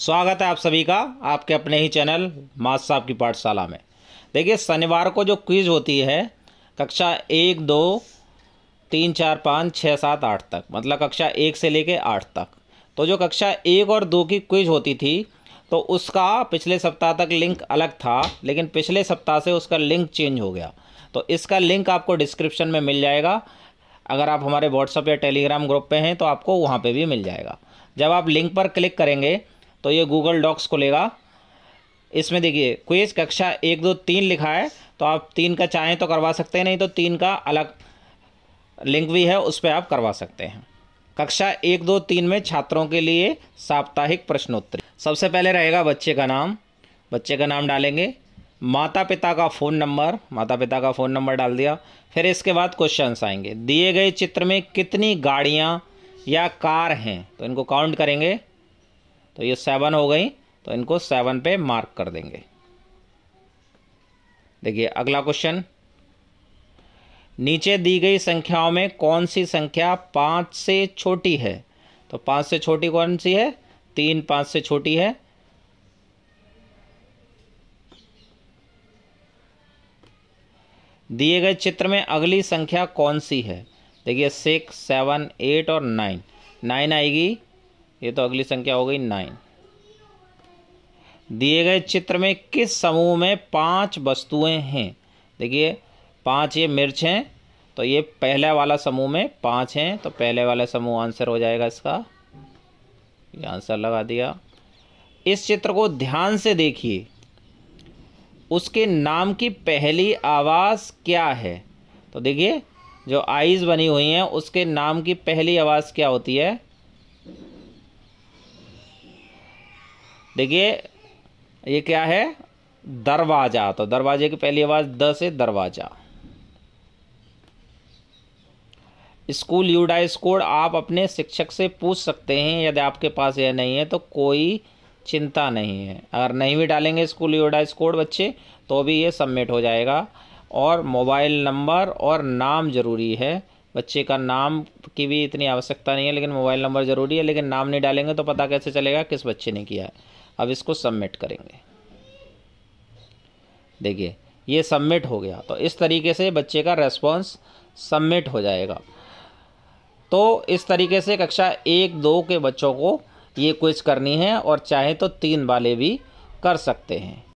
स्वागत है आप सभी का आपके अपने ही चैनल मास साहब की पाठशाला में देखिए शनिवार को जो क्विज़ होती है कक्षा एक दो तीन चार पाँच छः सात आठ तक मतलब कक्षा एक से लेके आठ तक तो जो कक्षा एक और दो की क्विज़ होती थी तो उसका पिछले सप्ताह तक लिंक अलग था लेकिन पिछले सप्ताह से उसका लिंक चेंज हो गया तो इसका लिंक आपको डिस्क्रिप्शन में मिल जाएगा अगर आप हमारे व्हाट्सअप या टेलीग्राम ग्रुप पे हैं तो आपको वहाँ पे भी मिल जाएगा जब आप लिंक पर क्लिक करेंगे तो ये गूगल डॉक्स खुलेगा इसमें देखिए क्विज कक्षा एक दो तीन लिखा है तो आप तीन का चाहें तो करवा सकते हैं नहीं तो तीन का अलग लिंक भी है उस पर आप करवा सकते हैं कक्षा एक दो तीन में छात्रों के लिए साप्ताहिक प्रश्नोत्तरी सबसे पहले रहेगा बच्चे का नाम बच्चे का नाम डालेंगे माता पिता का फ़ोन नंबर माता पिता का फ़ोन नंबर डाल दिया फिर इसके बाद क्वेश्चंस आएंगे दिए गए चित्र में कितनी गाड़ियाँ या कार हैं तो इनको काउंट करेंगे तो ये सेवन हो गई तो इनको सेवन पे मार्क कर देंगे देखिए अगला क्वेश्चन नीचे दी गई संख्याओं में कौन सी संख्या पाँच से छोटी है तो पाँच से छोटी कौन सी है तीन पाँच से छोटी है दिए गए चित्र में अगली संख्या कौन सी है देखिए सिक्स सेवन एट और नाइन नाइन आएगी ये तो अगली संख्या हो गई नाइन दिए गए चित्र में किस समूह में पांच वस्तुएं हैं देखिए पांच ये मिर्च हैं तो ये पहले वाला समूह में पांच हैं तो पहले वाला समूह आंसर हो जाएगा इसका ये आंसर लगा दिया इस चित्र को ध्यान से देखिए उसके नाम की पहली आवाज़ क्या है तो देखिए जो आइज़ बनी हुई हैं उसके नाम की पहली आवाज़ क्या होती है देखिए ये क्या है दरवाज़ा तो दरवाजे की पहली आवाज़ द से दरवाज़ा स्कूल यूडाइस कोड आप अपने शिक्षक से पूछ सकते हैं यदि आपके पास यह नहीं है तो कोई चिंता नहीं है अगर नहीं भी डालेंगे स्कूल यूडाइस कोड बच्चे तो भी ये सबमिट हो जाएगा और मोबाइल नंबर और नाम ज़रूरी है बच्चे का नाम की भी इतनी आवश्यकता नहीं है लेकिन मोबाइल नंबर ज़रूरी है लेकिन नाम नहीं डालेंगे तो पता कैसे चलेगा किस बच्चे ने किया है अब इसको सबमिट करेंगे देखिए ये सबमिट हो गया तो इस तरीके से बच्चे का रेस्पॉन्स सबमिट हो जाएगा तो इस तरीके से कक्षा एक दो के बच्चों को ये क्विज करनी है और चाहे तो तीन वाले भी कर सकते हैं